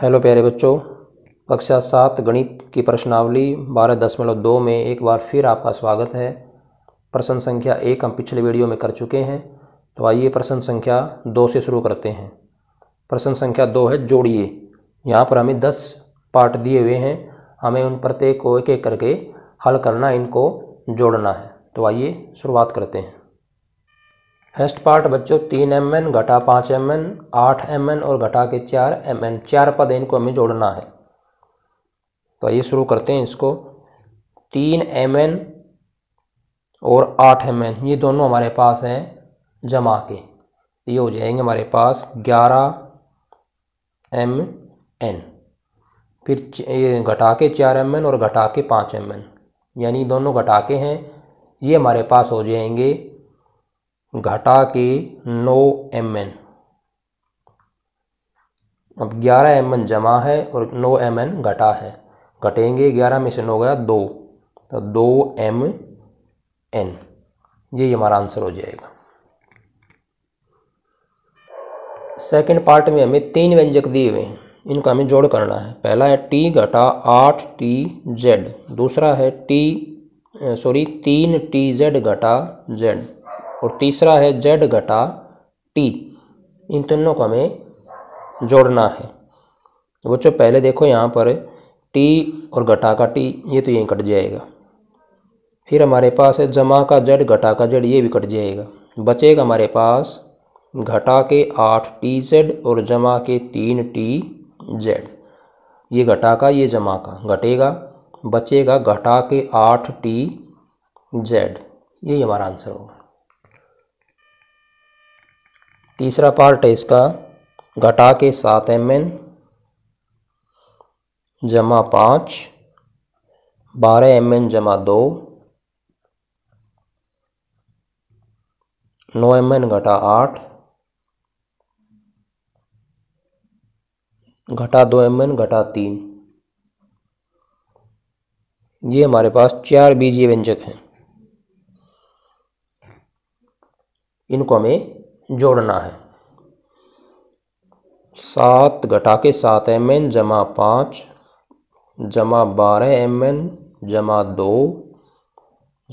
hello प्यारे बच्चों कक्षा सात गणित की प्रश्नावली बारह दशमलव दो में एक बार फिर आपका स्वागत है प्रश्न संख्या एक हम पिछले वीडियो में कर चुके हैं तो आइए प्रश्न संख्या दो से शुरू करते हैं प्रश्न संख्या दो है जोड़िए यहाँ पर हमें दस पार्ट दिए हुए हैं हमें उन प्रत्येक को एक एक करके हल करना इनको जोड़ना है तो आइए शुरुआत करते हैं फर्स्ट पार्ट बच्चों तीन एम एन घटा पाँच एम एन आठ एम एन और घटा के चार एम एन चार पद इनको हमें जोड़ना है तो ये शुरू करते हैं इसको तीन एम एन और आठ एम एन ये दोनों हमारे पास हैं जमा के ये हो जाएंगे हमारे पास ग्यारह एम एन फिर ये घटा के चार एम एन और घटा के पाँच एम एन यानी दोनों घटा के हैं ये हमारे पास हो जाएंगे घटा के नौ एम एन अब ग्यारह एम एन जमा है और नौ एम एन घटा है घटेंगे ग्यारह में से नौ गया दो तो दो एम एन ये हमारा आंसर हो जाएगा सेकंड पार्ट में हमें तीन व्यंजक दिए हुए हैं इनका हमें जोड़ करना है पहला है टी घटा आठ टी जेड दूसरा है टी सॉरी तीन टी जेड घटा जेड और तीसरा है जेड घटा टी इन तीनों को हमें जोड़ना है बच्चों पहले देखो यहाँ पर टी और घटा का टी ये तो यहीं कट जाएगा फिर हमारे पास है जमा का जेड घटा का जेड ये भी कट जाएगा बचेगा हमारे पास घटा के आठ टी जेड और जमा के तीन टी जेड ये घटा का ये जमा का घटेगा बचेगा घटा के आठ टी जेड यही हमारा आंसर होगा तीसरा पार्ट है इसका घटा के सात एम एन जमा पाँच बारह एम एन जमा दो नौ एम एन घटा आठ घटा दो एम एन घटा तीन ये हमारे पास चार बीजीय व्यंजक हैं इनको हमें जोड़ना है सात घटा के सात एम एन जमा पाँच जमा बारह एम एन जमा दो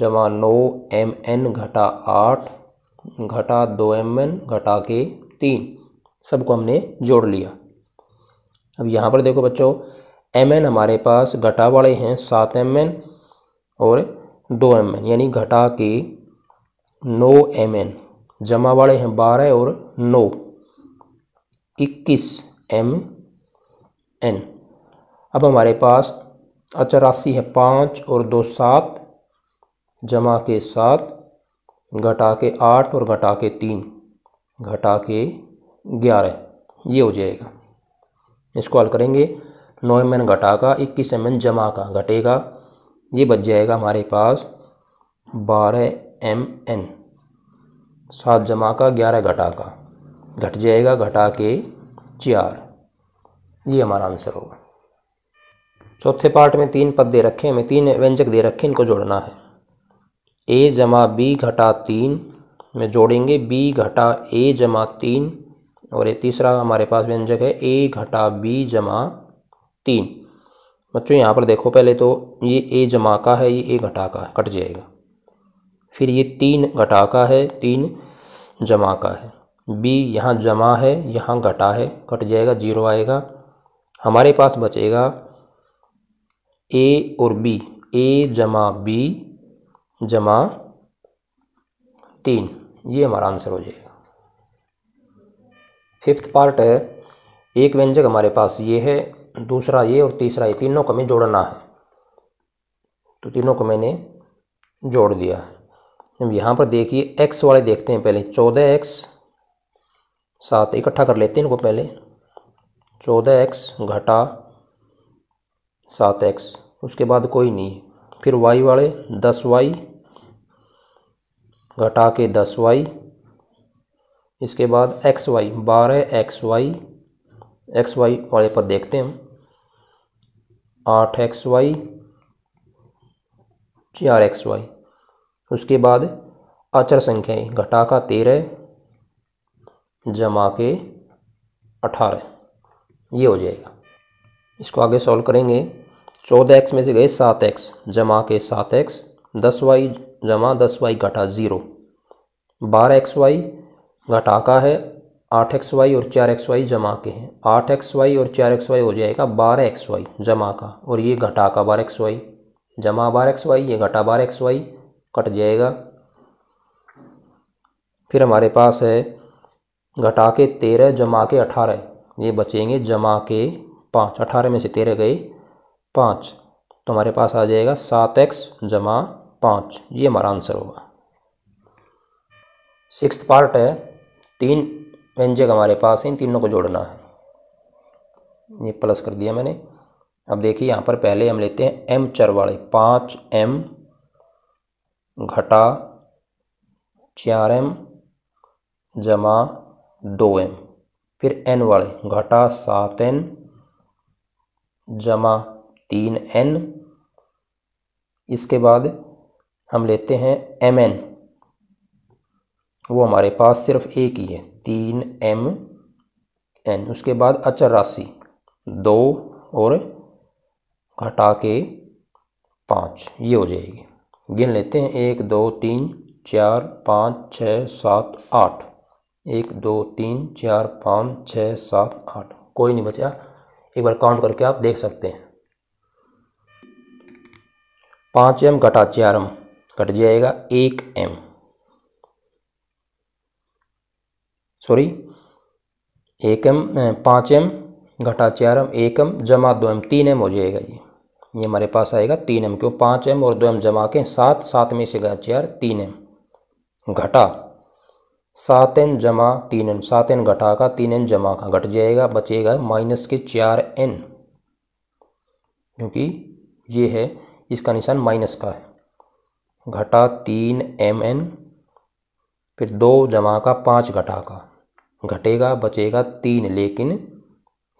जमा नौ एम एन घटा आठ घटा दो एम एन घटा के तीन सबको हमने जोड़ लिया अब यहाँ पर देखो बच्चों एम एन हमारे पास घटा वाले हैं सात एम एन और दो एम एन यानी घटा के नौ एम एन जमा वाले हैं बारह और नौ इक्कीस एम एन अब हमारे पास अचरासी राशि है पाँच और दो सात जमा के सात घटा के आठ और घटा के तीन घटा के ग्यारह ये हो जाएगा इसको हल करेंगे नौ एम एन घटा का इक्कीस एम एन जमा का घटेगा ये बच जाएगा हमारे पास बारह एम एन सात जमा का ग्यारह घटा का घट जाएगा घटा के चार ये हमारा आंसर होगा चौथे पार्ट में तीन पद दे रखे हमें तीन व्यंजक दे रखे इनको जोड़ना है ए जमा बी घटा तीन में जोड़ेंगे बी घटा ए जमा तीन और ये तीसरा हमारे पास व्यंजक है ए घटा बी जमा तीन बच्चों यहाँ पर देखो पहले तो ये ए जमा का है ये ए घटा का है कट जाएगा फिर ये तीन घटा का है तीन जमा का है बी यहाँ जमा है यहाँ घटा है कट जाएगा जीरो आएगा हमारे पास बचेगा ए और बी ए जमा बी जमा तीन ये हमारा आंसर हो जाएगा फिफ्थ पार्ट है एक व्यंजक हमारे पास ये है दूसरा ये और तीसरा ये तीनों को हमें जोड़ना है तो तीनों को मैंने जोड़ दिया है अब यहाँ पर देखिए एक्स वाले देखते हैं पहले चौदह एक्स सात इकट्ठा कर लेते हैं इनको पहले चौदह एक्स घटा सात एक्स उसके बाद कोई नहीं फिर वाई वाले दस वाई घटा के दस वाई इसके बाद एक्स वाई बारह एक्स वाई एक्स वाई वाले पर देखते हैं हम आठ एक्स वाई चार एक्स वाई उसके बाद अचर संख्याएं घटा का तेरह जमा के अठारह ये हो जाएगा इसको आगे सॉल्व करेंगे चौदह एक्स में से गए सात एक्स जमा के सात एक्स दस वाई जमा दस वाई घटा ज़ीरो बारह एक्स वाई घटा का है आठ एक्स वाई और चार एक्स वाई जमा के हैं आठ एक्स वाई और चार एक्स वाई हो जाएगा बारह एक्स वाई जमा का और ये घटा का बारह एक्स वाई जमा बारह एक्स वाई ये घटा बारह एक्स वाई कट जाएगा फिर हमारे पास है घटा के तेरह जमा के अठारह ये बचेंगे जमा के पाँच अठारह में से तेरह गए पाँच तो हमारे पास आ जाएगा सात एक्स जमा पाँच ये हमारा आंसर होगा सिक्स पार्ट है तीन व्यंजक हमारे पास इन तीनों को जोड़ना है ये प्लस कर दिया मैंने अब देखिए यहाँ पर पहले हम लेते हैं एम चर वाले पाँच एम घटा चार एम जमा दो एम फिर एन वाले घटा सात एन जमा तीन एन इसके बाद हम लेते हैं एम एन वो हमारे पास सिर्फ एक ही है तीन एम एन उसके बाद अचर राशि दो और घटा के पाँच ये हो जाएगी गिन लेते हैं एक दो तीन चार पाँच छः सात आठ एक दो तीन चार पाँच छः सात आठ कोई नहीं बचा एक बार काउंट करके आप देख सकते हैं पाँच एम घटा चार एम कट जाएगा एक एम सॉरी एक एम पाँच एम घटा चार एम एक एम जमा दो एम तीन एम हो जाएगा ये ये हमारे पास आएगा तीन एम क्यों पाँच एम और दो एम जमा के सात सात में से गया चार तीन एम घटा सात एन जमा तीन एन सात एन घटा का तीन एन जमा का घट जाएगा बचेगा माइनस के चार एन क्योंकि ये है इसका निशान माइनस का है घटा तीन एम एन फिर दो जमा का पाँच घटा का घटेगा बचेगा तीन लेकिन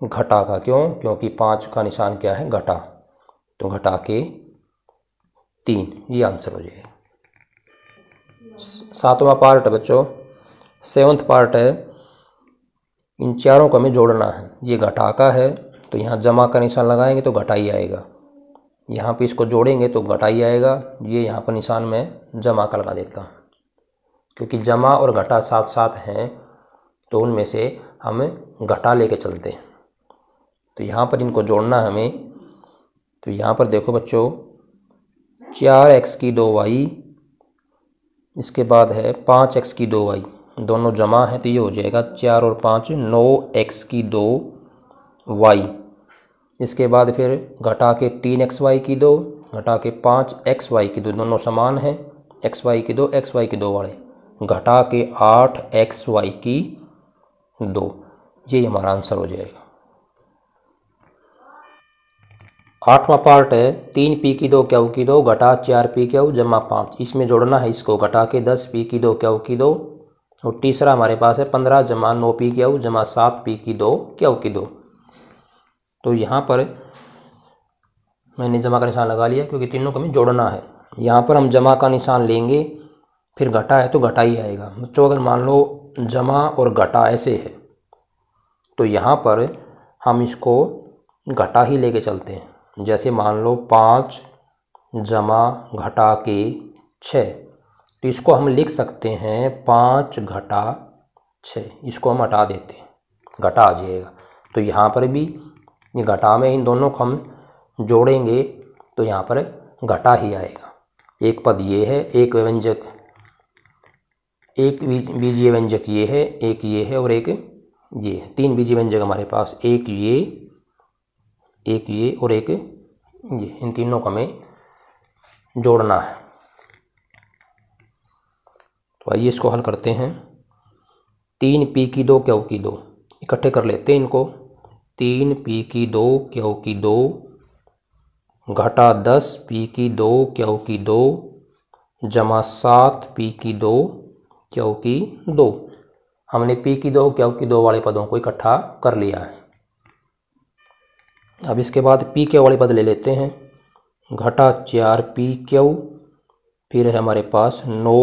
घटा का क्यों क्योंकि पाँच का निशान क्या है घटा तो घटा के तीन ये आंसर हो जाएगा सातवां पार्ट है बच्चों सेवन्थ पार्ट है इन चारों को हमें जोड़ना है ये घटा का है तो यहाँ जमा का निशान लगाएंगे तो घटा ही आएगा यहाँ पे इसको जोड़ेंगे तो घटा ही आएगा ये यहाँ पर निशान में जमा का लगा देता हूँ क्योंकि जमा और घटा साथ साथ हैं तो उनमें से हम घटा लेके चलते हैं तो यहाँ पर इनको जोड़ना हमें तो यहाँ पर देखो बच्चों चार एक्स की दो वाई इसके बाद है पाँच एक्स की दो वाई दोनों जमा है तो ये हो जाएगा चार और पाँच नौ एक्स की दो वाई इसके बाद फिर घटा के तीन एक्स वाई की दो घटा के पाँच एक्स वाई की दो दोनों समान हैं एक्स वाई की दो एक्स वाई की दो वाले घटा के आठ एक्स वाई की दो ये हमारा आंसर हो जाएगा आठवां पार्ट है तीन पी की दो क्यू की दो घटा चार पी क्या जमा पाँच इसमें जोड़ना है इसको घटा के दस पी की दो क्या की दो और तीसरा हमारे पास है पंद्रह जमा नौ पी क्या जमा सात पी की दो क्या की दो तो यहाँ पर मैंने जमा का निशान लगा लिया क्योंकि तीनों को हमें जोड़ना है यहाँ पर हम जमा का निशान लेंगे फिर घटा है तो घटा ही आएगा बच्चों अगर मान लो जमा और घटा ऐसे है तो यहाँ पर हम इसको घटा ही लेके चलते हैं जैसे मान लो पाँच जमा घटा के छ तो इसको हम लिख सकते हैं पाँच घटा छ इसको हम हटा देते हैं घटा आ जाएगा तो यहाँ पर भी ये घटा में इन दोनों को हम जोड़ेंगे तो यहाँ पर घटा ही आएगा एक पद ये है एक व्यंजक एक बीजीय व्यंजक ये है एक ये है और एक ये है तीन बीजीय व्यंजक हमारे पास एक ये एक ये और एक ये इन तीनों को हमें जोड़ना है तो आइए इसको हल करते हैं तीन पी की दो क्यों की दो इकट्ठे कर लेते हैं इनको तीन पी की दो क्यों की दो घटा दस पी की दो क्यों की दो जमा सात पी की दो क्यों की दो हमने पी की दो क्यू की दो वाले पदों को इकट्ठा कर लिया है अब इसके बाद पी क्यू वाले पद ले लेते हैं घटा चार पी क्यू फिर है हमारे पास नौ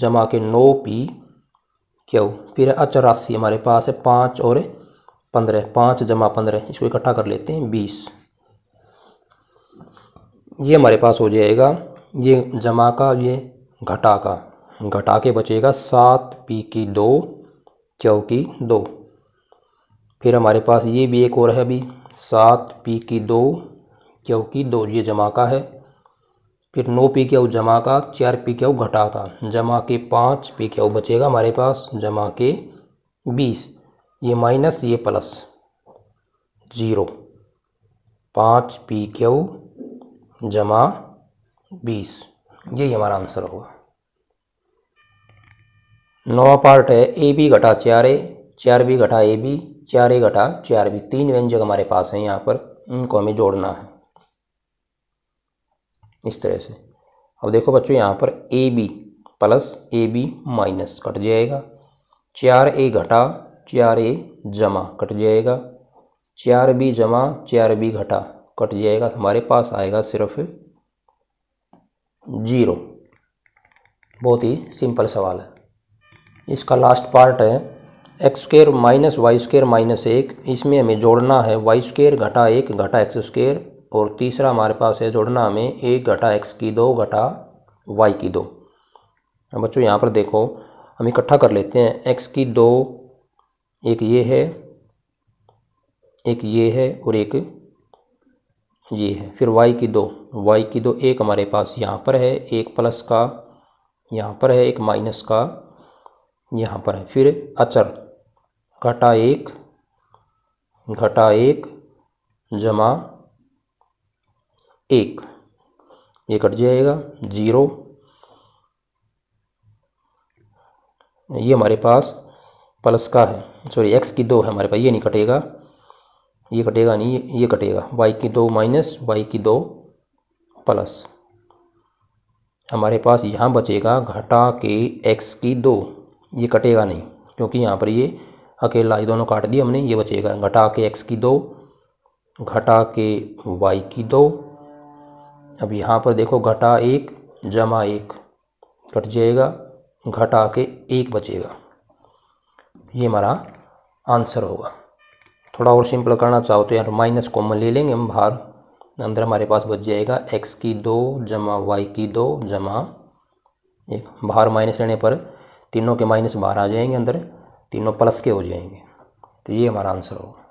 जमा के नौ पी क्यू फिर अचर राशि हमारे पास है पाँच और पंद्रह पाँच जमा पंद्रह इसको इकट्ठा कर लेते हैं बीस ये हमारे पास हो जाएगा ये जमा का ये घटा का घटा के बचेगा सात पी की दो क्यू की दो फिर हमारे पास ये भी एक और है अभी सात पी की दो क्यू की दो ये जमा का है फिर नौ पी क्या जमा का चार पी क्यू घटा का जमा के पाँच पी क्यू बचेगा हमारे पास जमा के बीस ये माइनस ये प्लस ज़ीरो पाँच पी क्यू जमा बीस यही हमारा आंसर होगा नवा पार्ट है ए बी घटा चार ए चार बी घटा ए बी चार एक घटा चार भी तीन व्यंजक हमारे पास हैं यहाँ पर उनको हमें जोड़ना है इस तरह से अब देखो बच्चों यहाँ पर A B plus A B minus cut जाएगा चार ए घटा चार ए जमा कट जाएगा चार बी जमा चार बी घटा कट जाएगा तो हमारे पास आएगा सिर्फ जीरो बहुत ही सिंपल सवाल है इसका लास्ट पार्ट है X square minus Y square minus एक इसमें हमें जोड़ना है वाई स्क्र घटा एक घटा एक्स स्क्र और तीसरा हमारे पास है जोड़ना हमें एक घटा एक्स की दो घटा वाई की दो बच्चों यहाँ पर देखो हम इकट्ठा कर लेते हैं एक्स की दो एक ये है एक ये है और एक ये है फिर वाई की दो वाई की दो एक हमारे पास यहाँ पर है एक प्लस का यहाँ पर है एक माइनस का यहाँ पर है फिर अचर घटा एक घटा एक जमा एक ये कट जाएगा जीरो ये हमारे पास प्लस का है सॉरी एक्स की दो है हमारे पास ये नहीं कटेगा ये कटेगा नहीं ये कटेगा वाई की दो माइनस वाई की दो प्लस हमारे पास यहाँ बचेगा घटा के एक्स की दो ये कटेगा नहीं क्योंकि यहाँ पर ये अकेला ये दोनों काट दिए हमने ये बचेगा घटा के एक्स की दो घटा के वाई की दो अब यहाँ पर देखो घटा एक जमा एक कट जाएगा घटा के एक बचेगा ये हमारा आंसर होगा थोड़ा और सिंपल करना चाहो तो यार माइनस कॉमन ले लेंगे हम बाहर अंदर हमारे पास बच जाएगा एक्स की दो जमा वाई की दो जमा एक बाहर माइनस लेने पर तीनों के माइनस बाहर आ जाएंगे अंदर तीनों प्लस के हो जाएंगे तो ये हमारा आंसर होगा